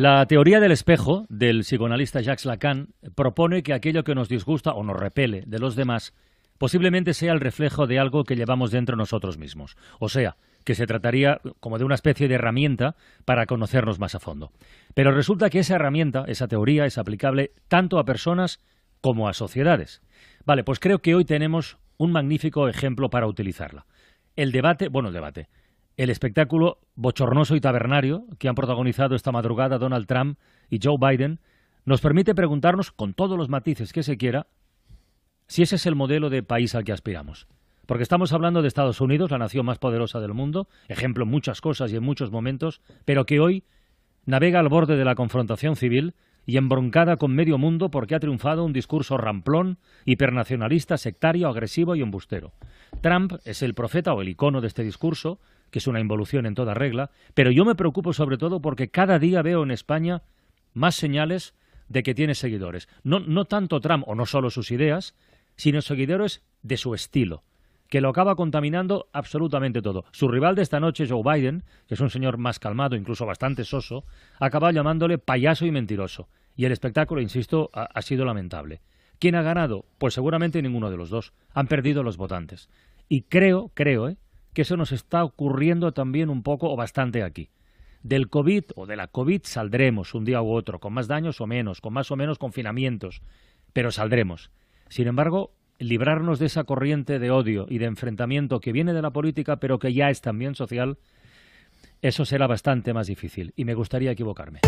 La teoría del espejo del psicoanalista Jacques Lacan propone que aquello que nos disgusta o nos repele de los demás posiblemente sea el reflejo de algo que llevamos dentro nosotros mismos. O sea, que se trataría como de una especie de herramienta para conocernos más a fondo. Pero resulta que esa herramienta, esa teoría, es aplicable tanto a personas como a sociedades. Vale, pues creo que hoy tenemos un magnífico ejemplo para utilizarla. El debate, bueno, el debate, el espectáculo bochornoso y tabernario que han protagonizado esta madrugada Donald Trump y Joe Biden nos permite preguntarnos, con todos los matices que se quiera, si ese es el modelo de país al que aspiramos. Porque estamos hablando de Estados Unidos, la nación más poderosa del mundo, ejemplo en muchas cosas y en muchos momentos, pero que hoy navega al borde de la confrontación civil y embroncada con medio mundo porque ha triunfado un discurso ramplón, hipernacionalista, sectario, agresivo y embustero. Trump es el profeta o el icono de este discurso, que es una involución en toda regla, pero yo me preocupo sobre todo porque cada día veo en España más señales de que tiene seguidores. No, no tanto Trump, o no solo sus ideas, sino seguidores de su estilo, que lo acaba contaminando absolutamente todo. Su rival de esta noche, Joe Biden, que es un señor más calmado, incluso bastante soso, acaba llamándole payaso y mentiroso. Y el espectáculo, insisto, ha, ha sido lamentable. ¿Quién ha ganado? Pues seguramente ninguno de los dos. Han perdido los votantes. Y creo, creo, ¿eh? que eso nos está ocurriendo también un poco o bastante aquí. Del COVID o de la COVID saldremos un día u otro, con más daños o menos, con más o menos confinamientos, pero saldremos. Sin embargo, librarnos de esa corriente de odio y de enfrentamiento que viene de la política, pero que ya es también social, eso será bastante más difícil y me gustaría equivocarme.